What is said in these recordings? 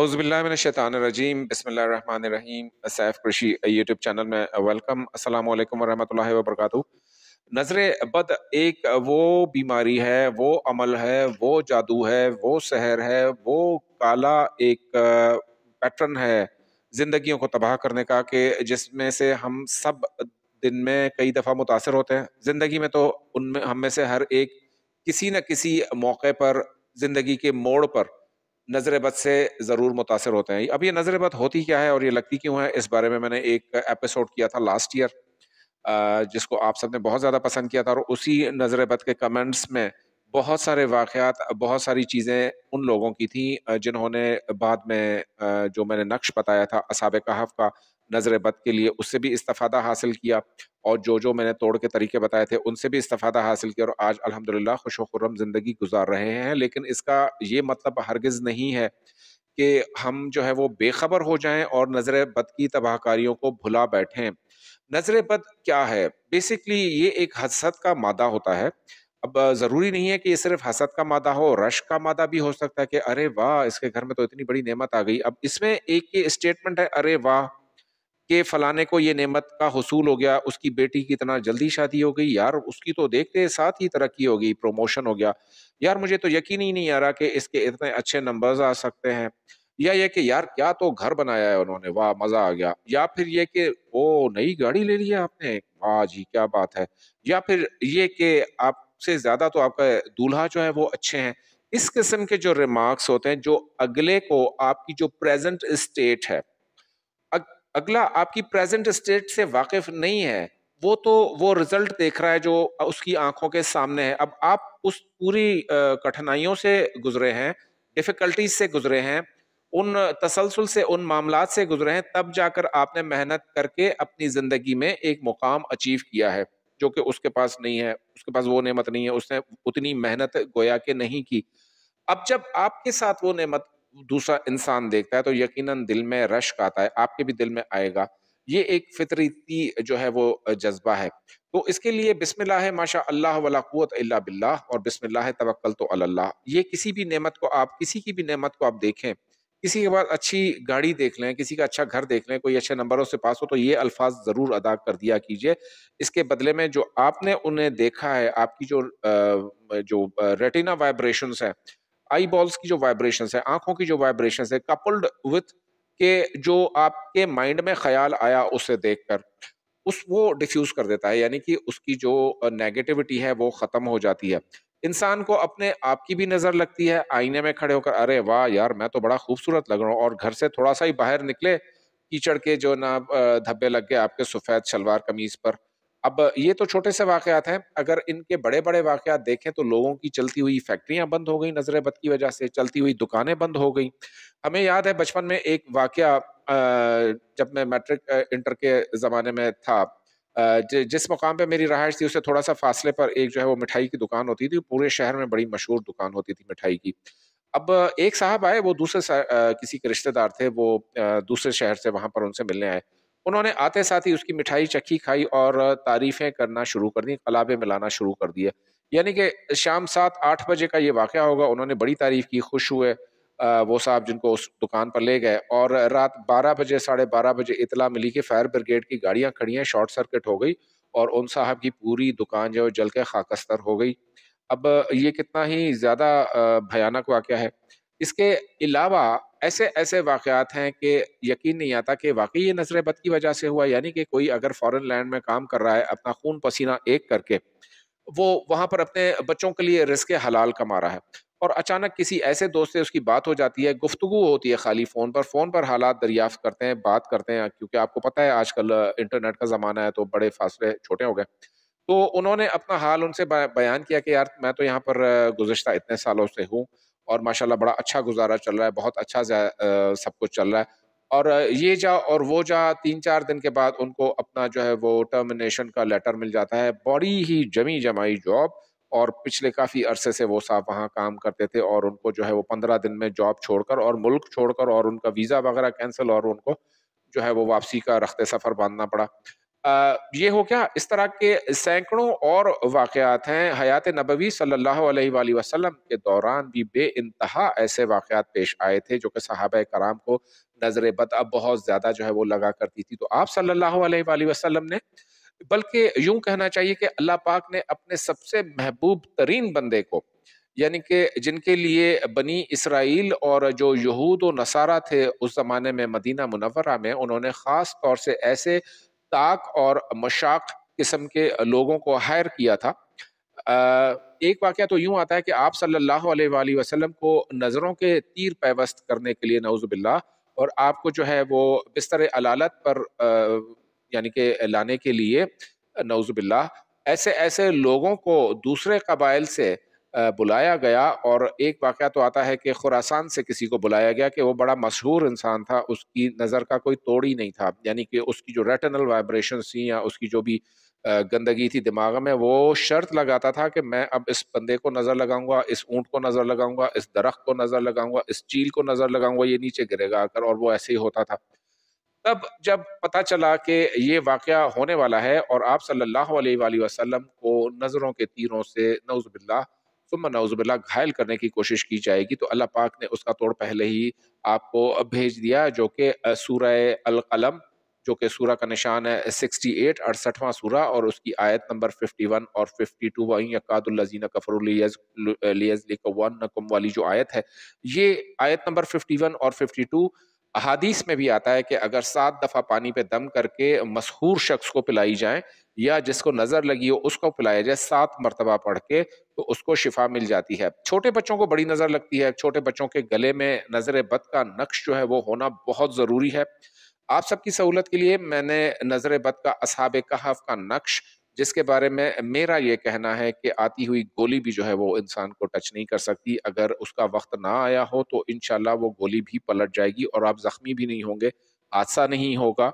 अउज़बिल्लाशैतानरजीम बसमीम सैफ़ कृषि YouTube channel में वेलकम अस्सलाम वालेकुम वरहमतुल्लाहि नज़र बद एक वो बीमारी है वो अमल है वो जादू है वो शहर है वो काला एक पैटर्न है ज़िंदगियों को तबाह करने का कि जिसमें से हम सब दिन में कई दफ़ा मुतासर होते हैं ज़िंदगी में तो उनमें हम में से हर एक किसी न किसी मौके पर ज़िंदगी के मोड़ पर नज़र बद से ज़रूर मुतासर होते हैं अब ये नज़र बद होती क्या है और ये लगती क्यों है इस बारे में मैंने एक एपिसोड किया था लास्ट ईयर जिसको आप सबने बहुत ज़्यादा पसंद किया था और उसी नज़र बद के कमेंट्स में बहुत सारे वाकयात बहुत सारी चीज़ें उन लोगों की थी जिन्होंने बाद में जो मैंने नक्श बताया था असाब कहफ का नज़र बद के लिए उससे भी इस्तादा हासिल किया और जो जो मैंने तोड़ के तरीके बताए थे उनसे भी इस्ता हासिल किया और आज अलहमदिल्ला खुश वुरम ज़िंदगी गुजार रहे हैं लेकिन इसका ये मतलब हरगज़ नहीं है कि हम जो है वो बेखबर हो जाएं और नज़र बद की तबाहकारियों को भुला बैठें नज़र बद क्या है बेसिकली ये एक हसद का मादा होता है अब ज़रूरी नहीं है कि ये सिर्फ हसद का मादा हो रश का मादा भी हो सकता है कि अरे वाह इसके घर में तो इतनी बड़ी नेमत आ गई अब इसमें एक ये स्टेटमेंट है अरे वाह कि फ़लाने को ये नेमत का हसूल हो गया उसकी बेटी की इतना जल्दी शादी हो गई यार उसकी तो देखते साथ ही तरक्की हो गई प्रोमोशन हो गया यार मुझे तो यकीन ही नहीं आ रहा कि इसके इतने अच्छे नंबर्स आ सकते हैं या ये कि यार क्या तो घर बनाया है उन्होंने वाह मज़ा आ गया या फिर ये कि वो नई गाड़ी ले लिया आपने वाह जी क्या बात है या फिर ये कि आपसे ज़्यादा तो आपका दूल्हा जो है वो अच्छे हैं इस किस्म के जो रिमार्क्स होते हैं जो अगले को आपकी जो प्रेजेंट स्टेट है अगला आपकी प्रेजेंट स्टेट से वाकिफ नहीं है वो तो वो रिजल्ट देख रहा है जो उसकी आंखों के सामने है अब आप उस पूरी कठिनाइयों से गुजरे हैं डिफ़िकल्टीज से गुजरे हैं उन तसलसल से उन मामला से गुजरे हैं तब जाकर आपने मेहनत करके अपनी ज़िंदगी में एक मुकाम अचीव किया है जो कि उसके पास नहीं है उसके पास वो नेमत नहीं है उसने उतनी मेहनत गोया के नहीं की अब जब आपके साथ वो नेमत दूसरा इंसान देखता है तो यकीनन दिल में रश्क आता है आपके भी दिल में आएगा ये एक फितरती जो है वो जज्बा है तो इसके लिए बिस्मिल्लाह है माशा अल्लाह वाला क़ुत अल्लाह बिल्ला और बिस्मिल्लाह है तवक्ल तो अल्लाह ये किसी भी नेमत को आप किसी की भी नेमत को आप देखें किसी के पास अच्छी गाड़ी देख लें किसी का अच्छा घर देख लें कोई अच्छे नंबरों से पास हो तो ये अल्फाज ज़रूर अदा कर दिया कीजिए इसके बदले में जो आपने उन्हें देखा है आपकी जो जो रेटिना वाइब्रेशन है आई बॉल्स की जो वाइब्रेशन है आंखों की जो वाइब्रेशन है कपल्ड विथ के जो आपके माइंड में ख्याल आया उसे देखकर उस वो डिफ्यूज कर देता है यानी कि उसकी जो नेगेटिविटी है वो ख़त्म हो जाती है इंसान को अपने आप की भी नज़र लगती है आईने में खड़े होकर अरे वाह यार मैं तो बड़ा खूबसूरत लग रहा हूँ और घर से थोड़ा सा ही बाहर निकले कीचड़ के जो ना धब्बे लग गए आपके सफ़ेद शलवार कमीज़ पर अब ये तो छोटे से वाकयात हैं अगर इनके बड़े बड़े वाकयात देखें तो लोगों की चलती हुई फैक्ट्रियां बंद हो गई नजर बद की वजह से चलती हुई दुकानें बंद हो गई हमें याद है बचपन में एक वाक्य जब मैं मैट्रिक इंटर के ज़माने में था जिस मुकाम पे मेरी रहाइश थी उससे थोड़ा सा फासले पर एक जो है वो मिठाई की दुकान होती थी पूरे शहर में बड़ी मशहूर दुकान होती थी मिठाई की अब एक साहब आए वो दूसरे किसी के रिश्तेदार थे वो दूसरे शहर से वहाँ पर उनसे मिलने आए उन्होंने आते साथ ही उसकी मिठाई चखी खाई और तारीफें करना शुरू कर दी कलाबे मिलाना शुरू कर दिए यानी कि शाम सात आठ बजे का ये वाक़ होगा उन्होंने बड़ी तारीफ की खुश हुए वो साहब जिनको उस दुकान पर ले गए और रात बारह बजे साढ़े बारह बजे इतला मिली कि फायर ब्रिगेड की गाड़ियाँ खड़ी हैं शॉर्ट सर्किट हो गई और उन साहब की पूरी दुकान जो है जल के खाकस्तर हो गई अब ये कितना ही ज़्यादा भयानक वाक़ है इसके अलावा ऐसे ऐसे वाकयात हैं कि यकीन नहीं आता कि वाकई ये नजर बद की वजह से हुआ यानी कि कोई अगर फॉरेन लैंड में काम कर रहा है अपना खून पसीना एक करके वो वहाँ पर अपने बच्चों के लिए रिस्क हलाल कमा रहा है और अचानक किसी ऐसे दोस्त से उसकी बात हो जाती है गुफ्तु होती है खाली फ़ोन पर फ़ोन पर हालात दरियाफ्त करते हैं बात करते हैं क्योंकि आपको पता है आजकल इंटरनेट का ज़माना है तो बड़े फासले छोटे हो गए तो उन्होंने अपना हाल उनसे बयान किया कि यार मैं तो यहाँ पर गुजशत इतने सालों से हूँ और माशाल्लाह बड़ा अच्छा गुजारा चल रहा है बहुत अच्छा सब कुछ चल रहा है और ये जा और वो जा तीन चार दिन के बाद उनको अपना जो है वो टर्मिनेशन का लेटर मिल जाता है बड़ी ही जमी जमाई जॉब और पिछले काफ़ी अरसे से वो साहब वहाँ काम करते थे और उनको जो है वो पंद्रह दिन में जॉब छोड़कर और मुल्क छोड़कर और उनका वीज़ा वगैरह कैंसिल और उनको जो है वो वापसी का रखते सफ़र बांधना पड़ा ये हो क्या इस तरह के सैकड़ों और वाक़ात हैं हयात नबवी सल्लल्लाहु अलैहि वसल्लम के दौरान भी बे इंतहा ऐसे वाक़ात पेश आए थे जो कि सहाब कराम को नज़र बद अब बहुत ज़्यादा जो है वो लगा करती थी तो आप सल्लल्लाहु अलैहि वसल्लम ने बल्कि यूं कहना चाहिए कि अल्लाह पाक ने अपने सबसे महबूब तरीन बंदे को यानी कि जिनके लिए बनी इसराइल और जो यहूद व नसारा थे उस ज़माने में मदीना मुनवरा में उन्होंने ख़ास तौर से ऐसे ताक और मशाक किस्म के लोगों को हायर किया था एक वाक़ तो यूँ आता है कि आप सल्लल्लाहु अलैहि वसल्लम को नज़रों के तीर पैवस्त करने के लिए बिल्ला और आपको जो है वो बिस्तर अलालत पर यानी कि लाने के लिए बिल्ला ऐसे ऐसे लोगों को दूसरे कबाइल से बुलाया गया और एक वाक़ तो आता है कि खुरासान से किसी को बुलाया गया कि वो बड़ा मशहूर इंसान था उसकी नज़र का कोई तोड़ ही नहीं था यानी कि उसकी जो रेटनल वाइब्रेशन थी या उसकी जो भी गंदगी थी दिमाग में वो शर्त लगाता था कि मैं अब इस बंदे को नज़र लगाऊंगा इस ऊँट को नज़र लगाऊंगा इस दरख्त को नज़र लगाऊंगा इस चील को नज़र लगाऊंगा ये नीचे गिरेगा आकर और वो ऐसे ही होता था तब जब पता चला कि ये वाक़ होने वाला है और आप सल्लल्लाहु अलैहि वसल्लम को नज़रों के तीरों से नौज़बिल्ला तुम नौजबिल्ला घायल करने की कोशिश की जाएगी तो अल्लाह पाक ने उसका तोड़ पहले ही आपको भेज दिया जो कि सूरह अलकलम जो कि सूरा का निशान है सिक्सटी एट अड़सठवां सूरा और उसकी आयत नंबर फिफ्टी वन और फिफ्टी टू लियज अकादुल्लजीन कफरलियज़ वाली जो आयत है ये आयत नंबर फिफ्टी वन और फिफ्टी टू अहादीस में भी आता है कि अगर सात दफ़ा पानी पे दम करके मशहूर शख्स को पिलाई जाए या जिसको नज़र लगी हो उसको पिलाया जाए सात मरतबा पढ़ के तो उसको शिफा मिल जाती है छोटे बच्चों को बड़ी नज़र लगती है छोटे बच्चों के गले में नज़र बद का नक्श जो है वो होना बहुत ज़रूरी है आप सबकी सहूलत के लिए मैंने नज़र बद का असाब कहाफ का नक्श जिसके बारे में मेरा ये कहना है कि आती हुई गोली भी जो है वो इंसान को टच नहीं कर सकती अगर उसका वक्त ना आया हो तो इन वो गोली भी पलट जाएगी और आप ज़ख्मी भी नहीं होंगे हादसा नहीं होगा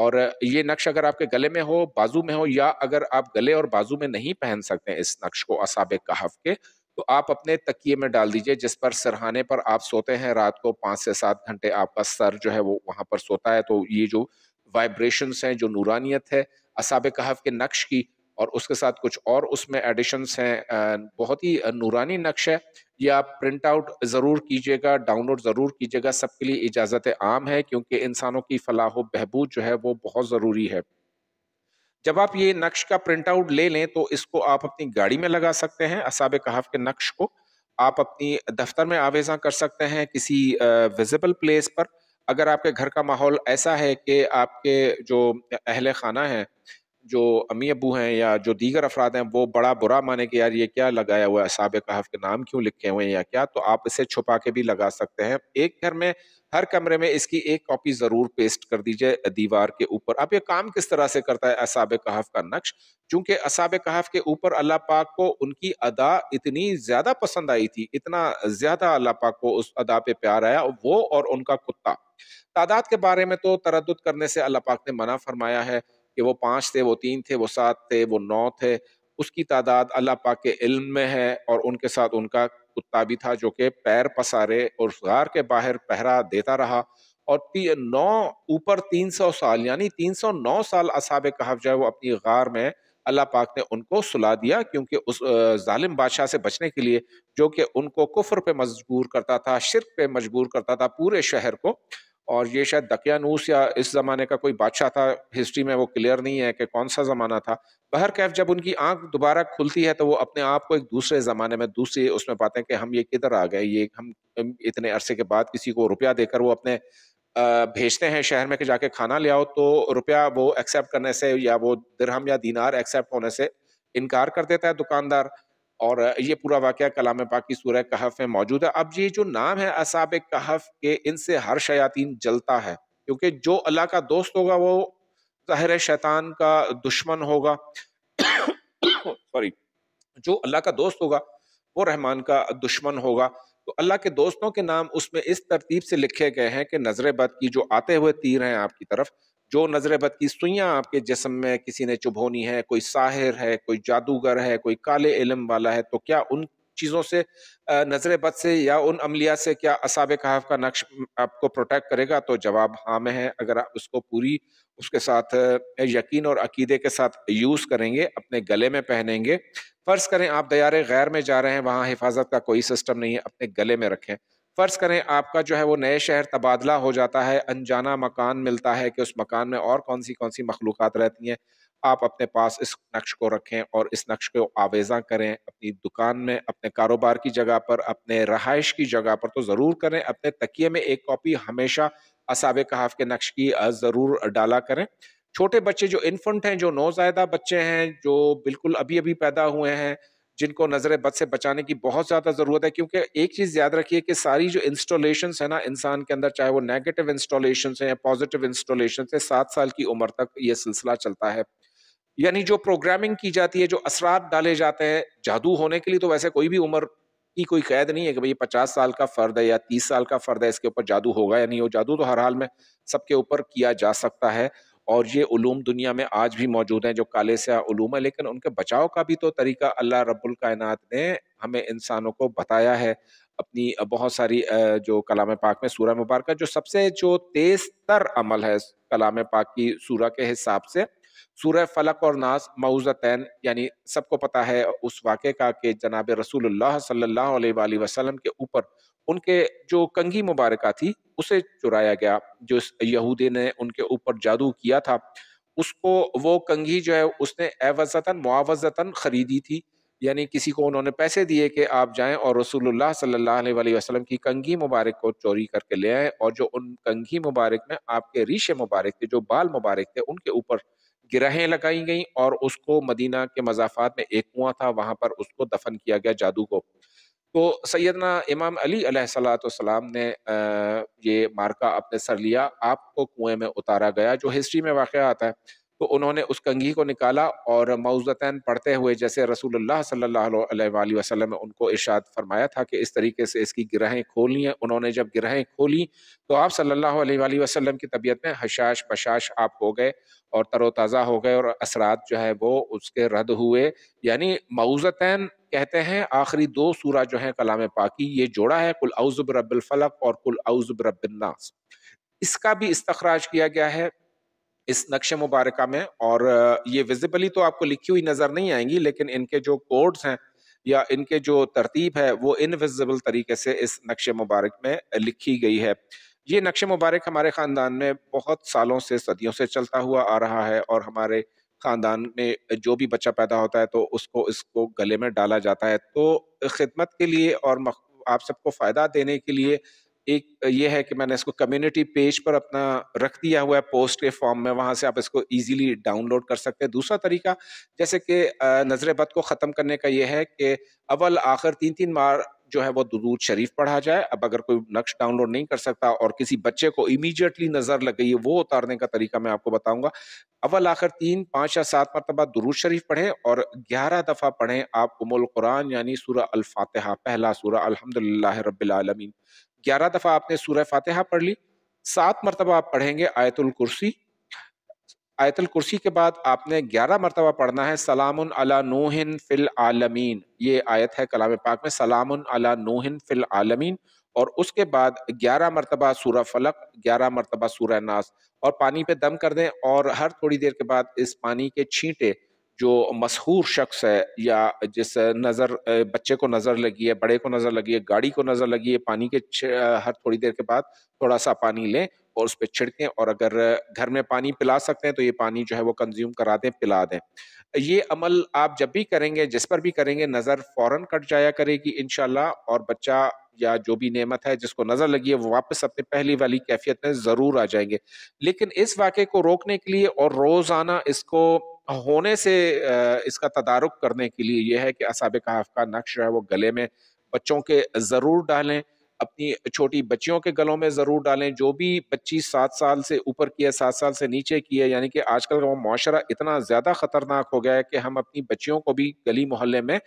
और ये नक्श अगर आपके गले में हो बाजू में हो या अगर आप गले और बाजू में नहीं पहन सकते इस नक्श को असाब कहफ के तो आप अपने तकिए में डाल दीजिए जिस पर सरहाने पर आप सोते हैं रात को पाँच से सात घंटे आपका सर जो है वो वहाँ पर सोता है तो ये जो वाइब्रेशंस हैं जो नूरानियत है असाब कहाव के नक्श की और उसके साथ कुछ और उसमें एडिशंस हैं बहुत ही uh, नूरानी नक्श है ये आप प्रिंट आउट ज़रूर कीजिएगा डाउनलोड ज़रूर कीजिएगा सबके लिए इजाज़त आम है क्योंकि इंसानों की फलाह व बहबूद जो है वो बहुत ज़रूरी है जब आप ये नक्श का प्रिंट आउट ले लें तो इसको आप अपनी गाड़ी में लगा सकते हैं असाब कहाफ के नक्श को आप अपनी दफ्तर में आवेजा कर सकते हैं किसी विजिबल uh, प्लेस पर अगर आपके घर का माहौल ऐसा है कि आपके जो अहल खाना है जो अमी अबू हैं या जो दीगर अफराद हैं वो बड़ा बुरा माने कि यार ये क्या लगाया हुआ है साब कहाफ के नाम क्यों लिखे हुए हैं या क्या तो आप इसे छुपा के भी लगा सकते हैं एक घर में हर कमरे में इसकी एक कॉपी ज़रूर पेस्ट कर दीजिए दीवार के ऊपर अब ये काम किस तरह से करता है असाब कहाफ का नक्श चूंकि असाब कहाफ के ऊपर अल्लाह पाक को उनकी अदा इतनी ज़्यादा पसंद आई थी इतना ज़्यादा अल्लाह पाक को उस अदा पे प्यार आया वो और उनका कुत्ता तादाद के बारे में तो तरद करने से अल्लाह पाक ने मना फरमाया है कि वो पाँच थे वो तीन थे वो सात थे वो नौ थे उसकी तादाद अल्लाह पाक के इल्म में है और उनके साथ उनका कुत्ता भी था जो कि पैर पसारे और गार के बाहर पहरा देता रहा और नौ ऊपर तीन सौ साल यानी तीन सौ नौ साल असाब कहा जाए वो अपनी गार में अल्लाह पाक ने उनको सुला दिया क्योंकि उस जालिम बादशाह से बचने के लिए जो कि उनको कुफर पे मजबूर करता था शिरक पे मजबूर करता था पूरे शहर को और ये शायद दकियानूस या इस ज़माने का कोई बादशाह था हिस्ट्री में वो क्लियर नहीं है कि कौन सा ज़माना था बहर कैफ जब उनकी आंख दोबारा खुलती है तो वो अपने आप को एक दूसरे ज़माने में दूसरी उसमें पाते हैं कि हम ये किधर आ गए ये हम इतने अरसे के बाद किसी को रुपया देकर वो अपने भेजते हैं शहर में कि जाके खाना ले आओ तो रुपया वो एक्सेप्ट करने से या वो दरहम या दीनार एक्सेप्ट होने से इनकार कर देता है दुकानदार और ये पूरा वाक्य कलाम की सूर्य कहफ में मौजूद है अब ये जो नाम है असाब कहफ के इनसे हर शयातीन जलता है क्योंकि जो अल्लाह का दोस्त होगा वो जहर शैतान का दुश्मन होगा सॉरी जो अल्लाह का दोस्त होगा वो रहमान का दुश्मन होगा तो अल्लाह के दोस्तों के नाम उसमें इस तरतीब से लिखे गए हैं कि नजरबद बद की जो आते हुए तीर हैं आपकी तरफ जो नजर बद की सुइयाँ आपके जिसम में किसी ने चुभोनी है कोई साहिर है कोई जादूगर है कोई काले इलम वाला है तो क्या उन चीज़ों से नजर बद से या उन अमलिया से क्या असाब कहाफ का नक्श आपको प्रोटेक्ट करेगा तो जवाब हाँ में है अगर आप उसको पूरी उसके साथ यकीन और अकीदे के साथ यूज़ करेंगे अपने गले में पहनेंगे फ़र्ज़ करें आप दया गैर में जा रहे हैं वहाँ हिफाजत का कोई सिस्टम नहीं है अपने गले में रखें फ़र्ज़ करें आपका जो है वो नए शहर तबादला हो जाता है अनजाना मकान मिलता है कि उस मकान में और कौन सी कौन सी मखलूक रहती हैं आप अपने पास इस नक्श को रखें और इस नक्श को आवेज़ा करें अपनी दुकान में अपने कारोबार की जगह पर अपने रहाइश की जगह पर तो ज़रूर करें अपने तकिए में एक कॉपी हमेशा असाब कहाफ के नक्श की ज़रूर डाला करें छोटे बच्चे जो इन्फंट हैं जो नौजायदा बच्चे हैं जो बिल्कुल अभी अभी पैदा हुए हैं जिनको नज़र बद से बचाने की बहुत ज़्यादा ज़रूरत है क्योंकि एक चीज़ याद रखिए कि सारी जो इंस्टॉलेशन है ना इंसान के अंदर चाहे वो नेगेटिव इंस्टॉलेशन है या पॉजिटिव इंस्टॉलेशन है सात साल की उम्र तक ये सिलसिला चलता है यानी जो प्रोग्रामिंग की जाती है जो असरात डाले जाते हैं जादू होने के लिए तो वैसे कोई भी उम्र की कोई कैद नहीं है कि भाई पचास साल का फर्द है या तीस साल का फर्द है इसके ऊपर जादू होगा या नहीं हो जादू तो हर हाल में सबके ऊपर किया जा सकता है और ये ूम दुनिया में आज भी मौजूद हैं जो काले सयालूम है लेकिन उनके बचाव का भी तो तरीका अल्लाह रब्बुल कायनात ने हमें इंसानों को बताया है अपनी बहुत सारी जो कलाम पाक में सूरह मुबारक जो सबसे जो तेज तर अमल है कलाम पाक की सूरह के हिसाब से सूरह फलक और नास मऊज़तैन यानी सबको पता है उस वाक़े का कि जनाब रसूल सल्लल्लाहु अलैहि वसल्लम के ऊपर उनके जो कंगी मुबारक थी उसे चुराया गया जो इस यहूदी ने उनके ऊपर जादू किया था उसको वो कंघी जो है उसने एवजतन मुआवजतन खरीदी थी यानी किसी को उन्होंने पैसे दिए कि आप जाएं और रसूलुल्लाह सल्लल्लाहु अलैहि वसल्लम की कंघी मुबारक को चोरी करके ले आए और जो उन कंघी मुबारक में आपके रीशे मुबारक थे जो बाल मुबारक थे उनके ऊपर गिरहें लगाई गई और उसको मदीना के मजाफात में एक कुआं था वहां पर उसको दफन किया गया जादू को तो सैदना इमाम अली सलाम ने ये मार्का अपने सर लिया आपको कुएं में उतारा गया जो हिस्ट्री में वाक़ आता है तो उन्होंने उस कंघी को निकाला और मौजतन पढ़ते हुए जैसे रसूल सल्लल्लाहु ने उनको इर्शाद फरमाया था कि इस तरीके से इसकी ग्रहें खोल हैं उन्होंने जब ग्रहें खोली तो आप सल्ला वसलम की तबीयत में हशाश पशाश आप हो गए और तरोताज़ा हो गए और असरात जो है वो उसके रद्द हुए यानी मऊजतन कहते हैं आखिरी दो सूरा जो है कलाम पाकि ये जोड़ा है कुल अउज़ुब रब्बिल फलक और कुल अउज़ुब रब्बिन इसका भी इस्तराज किया गया है इस नक्शे मुबारक में और ये विजिबली तो आपको लिखी हुई नज़र नहीं आएंगी लेकिन इनके जो कोड्स हैं या इनके जो तरतीब है वो इनविजिबल तरीके से इस नक्शे मुबारक में लिखी गई है ये नक्शे मुबारक हमारे ख़ानदान में बहुत सालों से सदियों से चलता हुआ आ रहा है और हमारे ख़ानदान में जो भी बच्चा पैदा होता है तो उसको इसको गले में डाला जाता है तो खिदमत के लिए और आप सबको फ़ायदा देने के लिए एक ये है कि मैंने इसको कम्युनिटी पेज पर अपना रख दिया हुआ है पोस्ट के फॉर्म में वहाँ से आप इसको इजीली डाउनलोड कर सकते हैं दूसरा तरीका जैसे कि नज़र बद को ख़त्म करने का ये है कि अव्वल आखिर तीन तीन बार जो है वो दुरूद शरीफ पढ़ा जाए अब अगर कोई नक्श डाउनलोड नहीं कर सकता और किसी बच्चे को इमीजिएटली नज़र लग गई है वो उतारने का तरीका मैं आपको बताऊंगा अव्वल आखिर तीन पाँच या सात मरतबा दुरूद शरीफ पढ़ें और ग्यारह दफ़ा पढ़ें आप उमुल कुरान यानी सूर्य अल्फातहा पहला सूर्य अलहमदिल्ला रबालमीन ग्यारह दफ़ा आपने सूर्य फातिहा पढ़ ली सात मरतबा आप पढ़ेंगे आयतुल कुर्सी आयतुल कुर्सी के बाद आपने ग्यारह मरतबा पढ़ना है सलाम अला नोहिन फिल आलमीन ये आयत है कलाम पाक में सलाम अला नोहिन फिल आलमीन और उसके बाद ग्यारह मरतबा सूर्य फलक ग्यारह मरतबा सूर्य नास और पानी पे दम कर दें और हर थोड़ी देर के बाद इस पानी के छींटे जो मशहूर शख्स है या जिस नज़र बच्चे को नज़र लगी है बड़े को नज़र लगी है गाड़ी को नज़र लगी है पानी के हर थोड़ी देर के बाद थोड़ा सा पानी लें और उस पर छिड़कें और अगर घर में पानी पिला सकते हैं तो ये पानी जो है वो कंज्यूम करा दें पिला दें ये अमल आप जब भी करेंगे जिस पर भी करेंगे नज़र फ़ौर कट जाया करेगी इन और बच्चा या जो भी नेमत है जिसको नज़र लगी है वो वापस अपने पहली वाली कैफियत में ज़रूर आ जाएंगे लेकिन इस वाक़े को रोकने के लिए और रोज़ाना इसको होने से इसका तदारुक करने के लिए यह है कि असाब कहाफ का नक्श है वो गले में बच्चों के ज़रूर डालें अपनी छोटी बच्चियों के गलों में ज़रूर डालें जो भी बच्ची सात साल से ऊपर की है सात साल से नीचे की है यानी कि आजकल का माशरा इतना ज़्यादा ख़तरनाक हो गया है कि हम अपनी बच्चियों को भी गली मोहल्ले में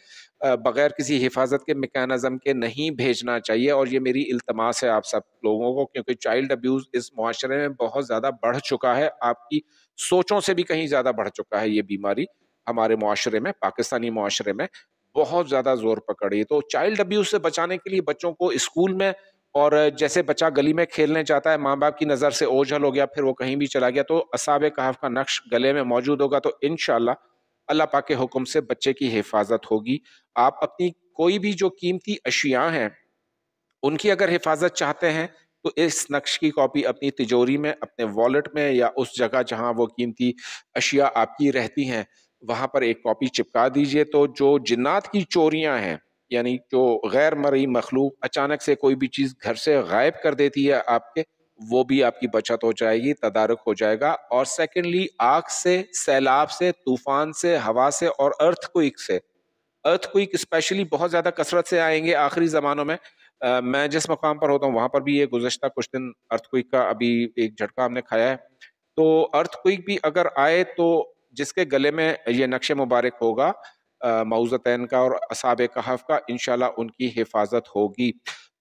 बग़ैर किसी हिफाजत के मेकानज़म के नहीं भेजना चाहिए और ये मेरी इल्तमास है आप सब लोगों को क्योंकि चाइल्ड अब्यूज़ इस माशरे में बहुत ज़्यादा बढ़ चुका है आपकी सोचों से भी कहीं ज़्यादा बढ़ चुका है ये बीमारी हमारे माशरे में पाकिस्तानी माशरे में बहुत ज़्यादा जोर पकड़ी तो चाइल्ड अब्यूज से बचाने के लिए बच्चों को स्कूल में और जैसे बच्चा गली में खेलने जाता है माँ बाप की नज़र से ओझल हो गया फिर वो कहीं भी चला गया तो असाब कहाफ का नक्श गले में मौजूद होगा तो इन अल्लाह पाक के हुक्म से बच्चे की हिफाजत होगी आप अपनी कोई भी जो कीमती अशिया हैं उनकी अगर हिफाजत चाहते हैं तो इस नक्श की कॉपी अपनी तिजोरी में अपने वॉलेट में या उस जगह जहाँ वो कीमती अशिया आपकी रहती हैं वहाँ पर एक कॉपी चिपका दीजिए तो जो जिन्नात की चोरियाँ हैं यानी जो गैर मरी मखलूक अचानक से कोई भी चीज़ घर से गायब कर देती है आपके वो भी आपकी बचत हो जाएगी तदारक हो जाएगा और सेकेंडली आग से सैलाब से तूफान से हवा से और अर्थ क्विक से अर्थ क्विक स्पेशली बहुत ज़्यादा कसरत से आएंगे आखिरी ज़मानों में आ, मैं जिस मकाम पर होता हूँ वहाँ पर भी ये गुजशत कुछ दिन अर्थ क्विक का अभी एक झटका हमने खाया है तो अर्थ क्विक भी अगर आए तो जिसके गले में ये नक्श मुबारक होगा मऊजतैन का और असाब कहफ का इनशाला उनकी हिफाजत होगी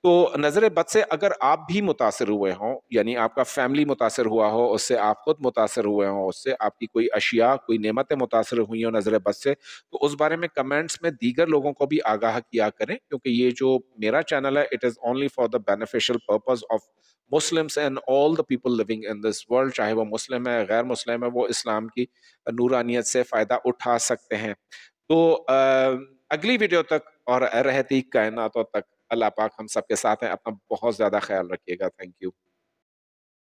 तो नज़र बद से अगर आप भी मुतासर हुए हों यानी आपका फैमिली मुतासर हुआ हो उससे आप ख़ुद मुतासर हुए हों उससे आपकी कोई अशिया कोई नेमतें मुतासर हुई हों नज़र बद से तो उस बारे में कमेंट्स में दीगर लोगों को भी आगाह किया करें क्योंकि ये जो मेरा चैनल है it is only for the beneficial purpose of Muslims and all the people living in this world चाहे वो मुस्लिम है गैर मुस्लिम है वो इस्लाम की नूरानियत से फ़ायदा उठा सकते हैं तो आ, अगली वीडियो तक और रहती कायनातों तक अल्लाह पाक हम सबके साथ हैं अपना बहुत ज़्यादा ख्याल रखिएगा थैंक यू